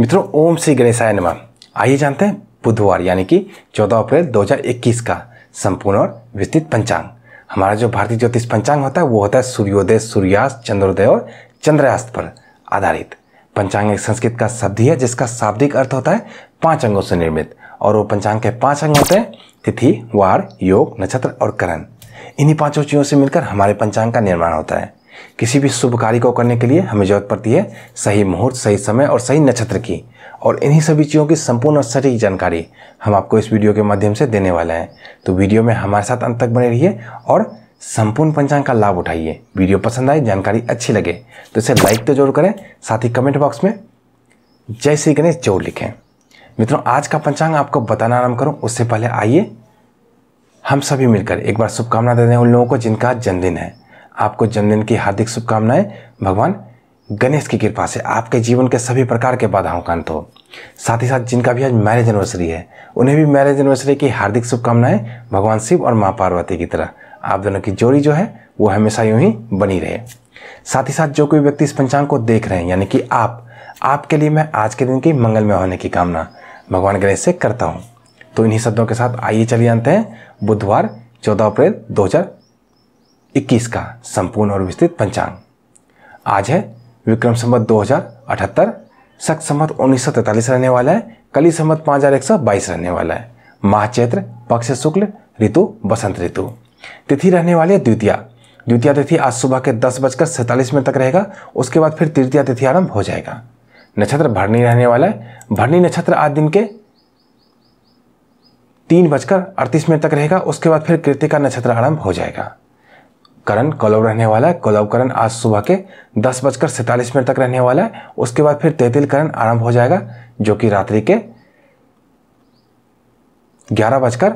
मित्रों ओम श्री गणेशाय नमः आइए जानते हैं बुधवार यानी कि 14 अप्रैल 2021 का संपूर्ण और विस्तृत पंचांग हमारा जो भारतीय ज्योतिष पंचांग होता है वो होता है सूर्योदय सूर्यास्त चंद्रोदय और चंद्रास्त पर आधारित पंचांग एक संस्कृत का शब्द ही है जिसका शाब्दिक अर्थ होता है पांच अंगों से निर्मित और वो पंचांग के पांच अंग होते हैं तिथि वार योग नक्षत्र और करण इन्हीं पांचों चीज़ों से मिलकर हमारे पंचांग का निर्माण होता है किसी भी शुभ कार्य को करने के लिए हमें जरूरत पड़ती है सही मुहूर्त सही समय और सही नक्षत्र की और इन्हीं सभी चीज़ों की संपूर्ण और सटीक जानकारी हम आपको इस वीडियो के माध्यम से देने वाले हैं तो वीडियो में हमारे साथ अंत तक बने रहिए और संपूर्ण पंचांग का लाभ उठाइए वीडियो पसंद आए जानकारी अच्छी लगे तो इसे लाइक तो जरूर करें साथ ही कमेंट बॉक्स में जय श्री गणेश जरूर लिखें मित्रों आज का पंचांग आपको बताना आरम्भ करूँ उससे पहले आइए हम सभी मिलकर एक बार शुभकामना देते हैं उन लोगों को जिनका जन्मदिन है आपको जन्मदिन की हार्दिक शुभकामनाएं भगवान गणेश की कृपा से आपके जीवन के सभी प्रकार के बाधाओं का अंत हो साथ ही साथ जिनका भी आज मैरिज एनिवर्सरी है उन्हें भी मैरिज एनिवर्सरी की हार्दिक शुभकामनाएं भगवान शिव और माँ पार्वती की तरह आप दोनों की जोड़ी जो है वो हमेशा यूं ही बनी रहे साथ ही साथ जो कोई व्यक्ति इस पंचांग को देख रहे हैं यानी कि आप आपके लिए मैं आज के दिन की मंगलमय होने की कामना भगवान गणेश से करता हूँ तो इन्हीं शब्दों के साथ आइए चलिए जानते हैं बुधवार चौदह अप्रैल दो इक्कीस का संपूर्ण और विस्तृत पंचांग आज है विक्रम संबत दो हजार अठहत्तर सख संबत उन्नीस सौ तैतालीस रहने वाला है कली संबत पाँच हजार एक सौ बाईस रहने वाला है माह चैत्र पक्ष शुक्ल ऋतु बसंत ऋतु तिथि रहने वाली है द्वितीय द्वितीय तिथि आज सुबह के दस बजकर सैंतालीस मिनट तक रहेगा उसके बाद फिर तृतीय तिथि आरंभ हो जाएगा नक्षत्र भरनी रहने वाला है भरनी नक्षत्र आज दिन के तीन बजकर अड़तीस मिनट तक रहेगा उसके बाद फिर कृतिका नक्षत्र आरंभ हो जाएगा करण कलव रहने वाला है कलव करण आज सुबह के दस बजकर सैंतालीस मिनट तक रहने वाला है उसके बाद फिर तैतिल करण आरंभ हो जाएगा जो कि रात्रि के ग्यारह बजकर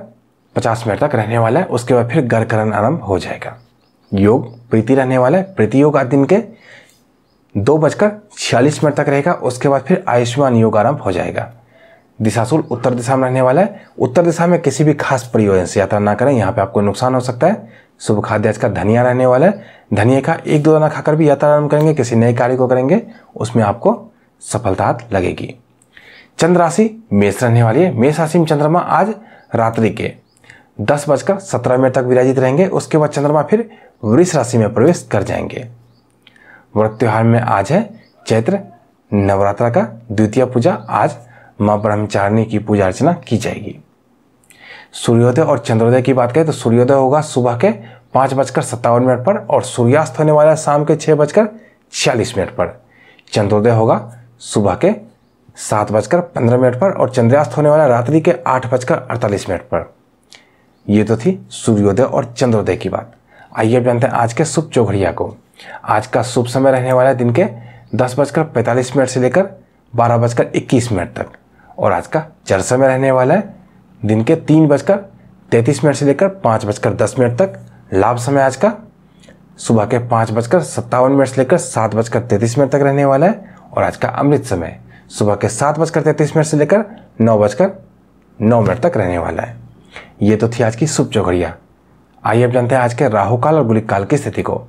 पचास मिनट तक रहने वाला है उसके बाद फिर गर्करण आरंभ हो जाएगा योग प्रीति रहने वाला है प्रीति योग आज दिन के दो बजकर छियालीस मिनट तक रहेगा उसके बाद फिर आयुष्मान योग आरंभ हो जाएगा दिशाशूल उत्तर दिशा में रहने वाला है उत्तर दिशा में किसी भी खास परियोजन से यात्रा ना करें यहाँ पे आपको नुकसान हो सकता है शुभ खाद्य आज का धनिया रहने वाला है धनिया का एक दो दाना खाकर भी यात्रा आरंभ करेंगे किसी नए कार्य को करेंगे उसमें आपको सफलता लगेगी चंद्र राशि मेष रहने वाली है मेष राशि में चंद्रमा आज रात्रि के दस बजकर सत्रह मिनट तक विराजित रहेंगे उसके बाद चंद्रमा फिर वृष राशि में प्रवेश कर जाएंगे व्रत त्यौहार में आज है चैत्र नवरात्रा का द्वितीय पूजा आज माँ ब्रह्मचारिणी की पूजा अर्चना की जाएगी सूर्योदय और चंद्रोदय की बात करें तो सूर्योदय होगा सुबह के पाँच बजकर सत्तावन मिनट पर और सूर्यास्त होने वाला है शाम के छः बजकर छियालीस मिनट पर चंद्रोदय होगा सुबह के सात बजकर पंद्रह मिनट पर और चंद्रास्त होने वाला रात्रि के आठ बजकर अड़तालीस मिनट पर ये तो थी सूर्योदय और चंद्रोदय की बात आइए अब जानते हैं आज के शुभ चौघड़िया को आज का शुभ समय रहने वाला है दिन के दस बजकर पैंतालीस मिनट से लेकर बारह बजकर इक्कीस मिनट तक और आज का चर समय रहने वाला है दिन के तीन बजकर तैंतीस मिनट से लेकर पाँच बजकर दस मिनट तक लाभ समय आज का सुबह के पाँच बजकर सत्तावन मिनट से लेकर सात बजकर तैंतीस मिनट तक रहने वाला है और आज का अमृत समय सुबह के सात बजकर तैंतीस मिनट से लेकर नौ बजकर नौ मिनट तक रहने वाला है ये तो थी आज की शुभ चौघड़िया आइए अब जानते हैं आज के राहुकाल और गुलिक काल की स्थिति को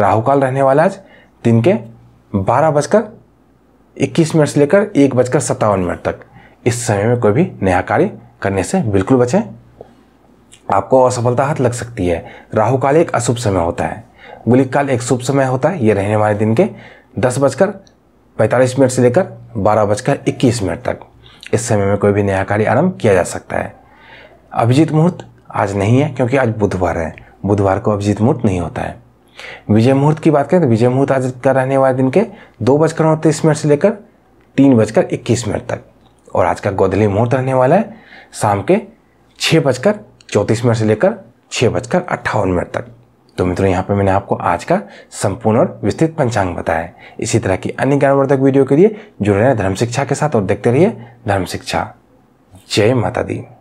राहुकाल रहने वाला आज दिन के बारह बजकर इक्कीस मिनट से लेकर एक बजकर सत्तावन मिनट तक इस समय में कोई भी नया कार्य करने से बिल्कुल बचें आपको असफलता हाथ लग सकती है राहु काल एक अशुभ समय होता है गुलिक काल एक शुभ समय होता है ये रहने वाले दिन के दस बजकर पैंतालीस मिनट से लेकर बारह बजकर इक्कीस मिनट तक इस समय में कोई भी नया कार्य आरंभ किया जा सकता है अभिजीत मुहूर्त आज नहीं है क्योंकि आज बुधवार है बुधवार को अभिजीत मुहूर्त नहीं होता है विजय मुहूर्त की बात करें तो विजय मुहूर्त आज का रहने वाले दिन के दो बजकर उनतीस मिनट से लेकर तीन बजकर इक्कीस मिनट तक और आज का गोदली मुहूर्त रहने वाला है शाम के छः बजकर चौंतीस मिनट से लेकर छः बजकर अट्ठावन मिनट तक तो मित्रों यहाँ पर मैंने आपको आज का संपूर्ण और विस्तृत पंचांग बताया है इसी तरह की अन्य ज्ञानवर्धक वीडियो के लिए जुड़े रहे धर्म शिक्षा के साथ और देखते रहिए धर्म शिक्षा जय माता दी